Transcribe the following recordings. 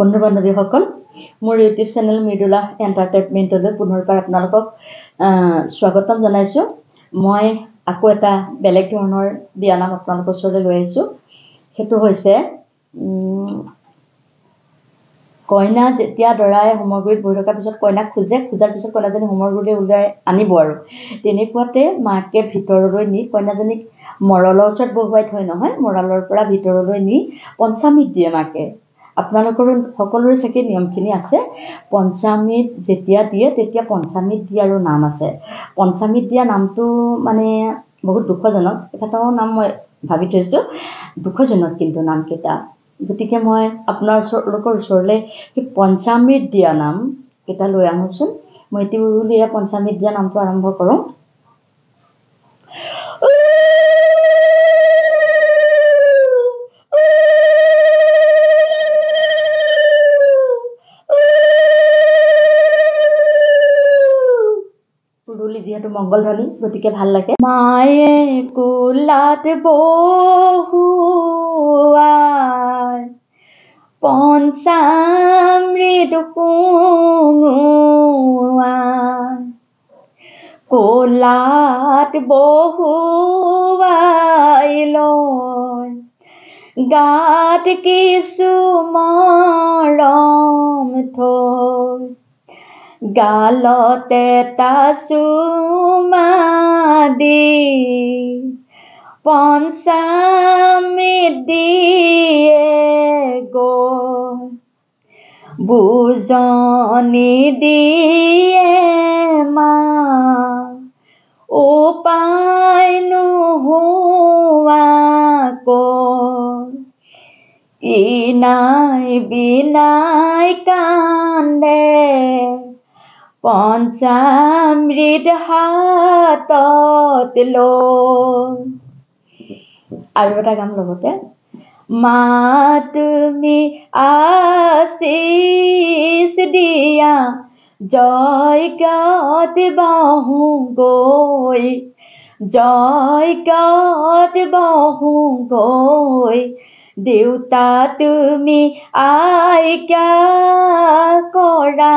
বন্ধু বান্ধৱীসকল মোৰ YouTube channel Mridula এণ্টাৰটেইনমেণ্টলৈ পুনৰবাৰ আপোনালোকক স্বাগতম জনাইছোঁ মই আকৌ এটা বেলেগ ধৰণৰ বিয়ানাম আপোনালোকৰ ওচৰলৈ লৈ আহিছোঁ সেইটো হৈছে কইনা যেতিয়া দৰাই হোমৰ গুৰিত বহি থকাৰ পিছত কইনাক খোজে খোজাৰ পিছত কইনাজনী হোমৰ গুৰিলৈ ওলাই আনিব আৰু তেনেকুৱাতে মাকে ভিতৰলৈ নি কইনাজনীক মৰলৰ ওচৰত বহুৱাই থয় নহয় মৰালৰ পৰা ভিতৰলৈ নি পঞ্চামৃত দিয়ে মাকে আপোনালোকৰো সকলোৰে চাগে নিয়মখিনি আছে পঞ্চামৃত যেতিয়া দিয়ে তেতিয়া পঞ্চামৃত দিয়া আৰু নাম আছে পঞ্চামৃত দিয়া নামটো মানে বহুত দুখজনক এটাও নাম মই ভাবি থৈছো দুখজনক কিন্তু নামকেইটা গতিকে মই আপোনাৰ ওচৰলোকৰ ওচৰলৈ সেই পঞ্চামৃত দিয়া নামকেইটা লৈ আহোঁচোন মই এতিয়া পঞ্চামৃত দিয়া নামটো আৰম্ভ কৰোঁ সেইটো মংগলধ্বনি গতিকে ভাল লাগে মায়ে কোলাত বহু পঞ্চামৃত কোঙুৱাই কোলাত বহুৱাই লয় গাত কিছুমান গালত এটা চুমা দি পঞ্চামৃত দিয়ে গুজনী দিয়ে মা উপায় নোহোৱাক ই বিলাই কান্দে পঞ্চামৃত হাতত আৰু এটা গাম লগতে মা তুমি আশিস দিয়া জয় গত বাহু গৈ জয় গত বাহু গৈ দেউতা তুমি আইকা কৰা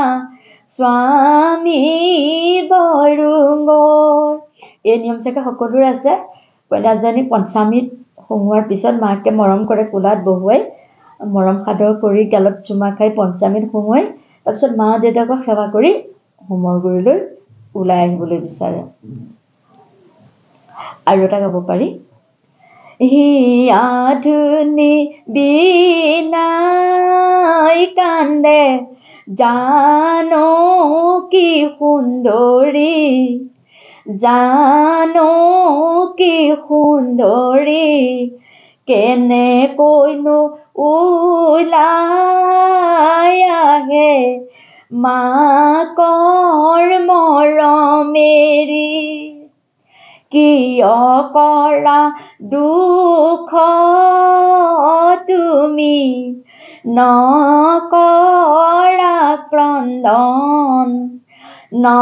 স্বামী বড়ো এই নিয়ম চাগে সকলোৰে আছে কৈলাশজনী পঞ্চামীত সোমোৱাৰ পিছত মাকে মৰম কৰে কোলাত বহুৱাই মৰম সাদৰ কৰি গালত চুমা খাই পঞ্চামীত সোমোৱাই তাৰপিছত মা দেউতাকক সেৱা কৰি হোমৰ গুৰিলৈ ওলাই আহিবলৈ বিচাৰে আৰু এটা গাব পাৰি হি জান কি সুন্দৰী জান কি সুন্দৰী কেনেকৈনো ওলাই আহে মাকৰ মৰমেৰি কিয় কৰা দুখ তুমি ন কৰা ক্ৰন্দন ন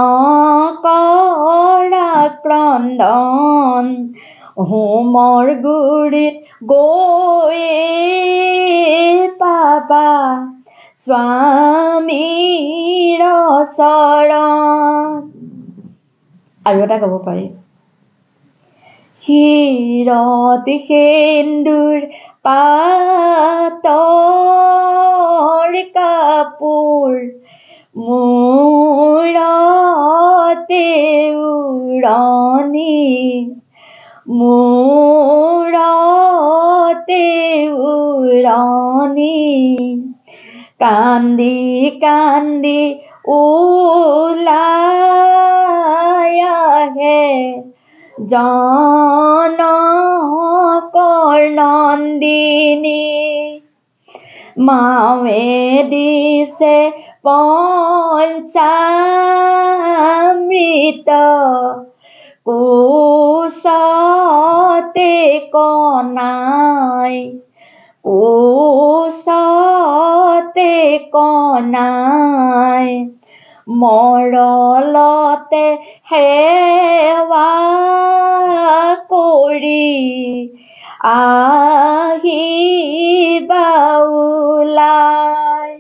কৰা ক্ৰন্দন হোমৰ পাবা স্বামীৰ চৰণ আৰু এটা ক'ব পাৰি হিৰত সেন্দুৰ পাত কাপোৰ মূৰতে উৰণি মূৰতে উৰণি কান্দি কান্দি ওলাহে আহে জন কৰ্ণন্দিনী মাৱেদিছে পঞ্চামৃত কোচতে কনাই কোচতে কনাই মৰলতে সেৱা কৰি বাউলাই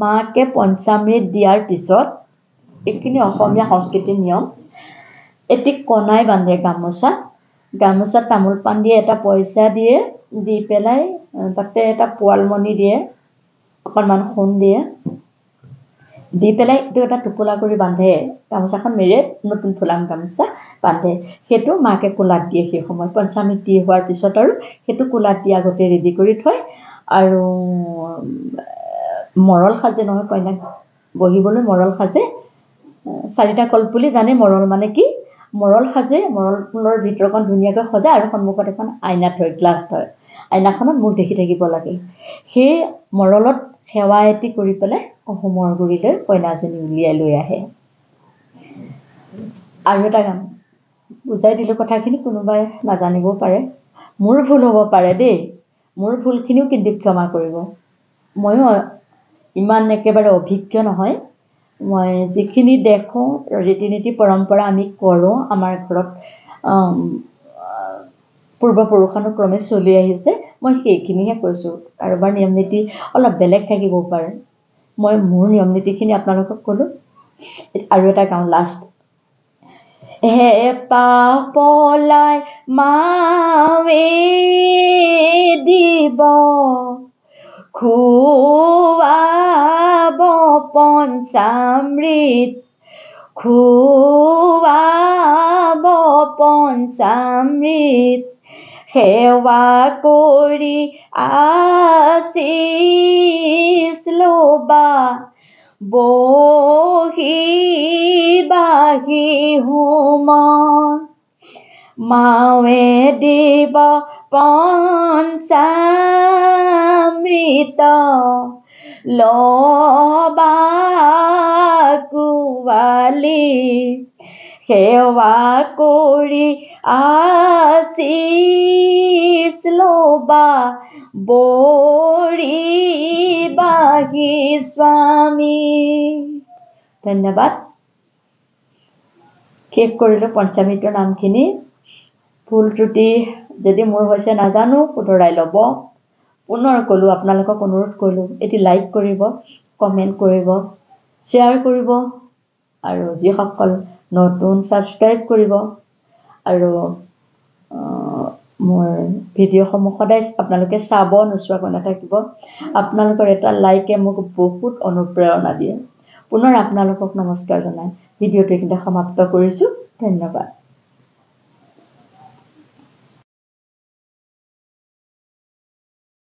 মাকে পঞ্চামৃত দিয়াৰ পিছত এইখিনি অসমীয়া সংস্কৃতিৰ নিয়ম এটি কণাই বান্ধে গামোচা গামোচাত তামোল পাণ দিয়ে এটা পইচা দিয়ে দি পেলাই তাতে এটা পোৱালমণি দিয়ে অকণমান সোণ দিয়ে দি পেলাই এইটো এটা টোপোলা কৰি বান্ধে গামোচাখন মেৰিয়াই নতুন ফুলাম গামোচা বান্ধে সেইটো মাকে কোলাত দিয়ে সেই সময়ত দি হোৱাৰ পিছত আৰু সেইটো কোলাত দিয়া আগতে ৰেডি কৰি থয় আৰু মৰল সাজে নহয় কইনাক বহিবলৈ মৰল সাজে চাৰিটা কলপুলি জানে মৰল মানে কি মৰল সাজে মৰল ফুলৰ ভিতৰখন ধুনীয়াকৈ সজায় আৰু সন্মুখত এখন আইনা থয় গ্লাছ থয় আইনাখনত মুখ দেখি থাকিব লাগে সেই মৰলত সেৱা এটি কৰি পেলাই অসমৰ গুৰিলৈ কইনাজনী উলিয়াই লৈ আহে আৰু এটা কাম বুজাই দিলোঁ কথাখিনি কোনোবাই নাজানিবও পাৰে মোৰ ভুল হ'ব পাৰে দেই মোৰ ভুলখিনিও কিন্তু ক্ষমা কৰিব ময়ো ইমান একেবাৰে অভিজ্ঞ নহয় মই যিখিনি দেখোঁ ৰীতি নীতি পৰম্পৰা আমি কৰোঁ আমাৰ ঘৰত পূৰ্বপুৰুষানুক্ৰমে চলি আহিছে মই সেইখিনিহে কৈছোঁ কাৰোবাৰ নিয়ম নীতি অলপ বেলেগ থাকিবও পাৰে মই মোৰ নিয়ম নীতিখিনি আপোনালোকক ক'লোঁ আৰু এটা গাওঁ লাষ্ট เอปาปอลัยมาวิดีบอคูวาบอปอนสามรีตคูวาบอปอนสามรีตเขวาโกรีอาสิสโลบาโบฮี দিবাহি হোমা মাৱে দিব পঞ্চামৃত লুৱালি সেৱা কৰি আচিছ ল'বা বৰি বাহী স্বামী ধন্যবাদ শেষ কৰিলোঁ পঞ্চামৃতৰ নামখিনি ভুল ত্ৰুটি যদি মোৰ হৈছে নাজানো শুধৰাই ল'ব পুনৰ ক'লোঁ আপোনালোকক অনুৰোধ কৰিলোঁ এটি লাইক কৰিব কমেণ্ট কৰিব শ্বেয়াৰ কৰিব আৰু যিসকল নতুন ছাবস্ক্ৰাইব কৰিব আৰু মোৰ ভিডিঅ'সমূহ সদায় আপোনালোকে চাব নোচোৱাকৈ নাথাকিব আপোনালোকৰ এটা লাইকে মোক বহুত অনুপ্ৰেৰণা দিয়ে পুনৰ আপোনালোকক নমস্কাৰ জনাই ভিডিঅ'টো এইখিনিতে সমাপ্ত কৰিছোঁ ধন্যবাদ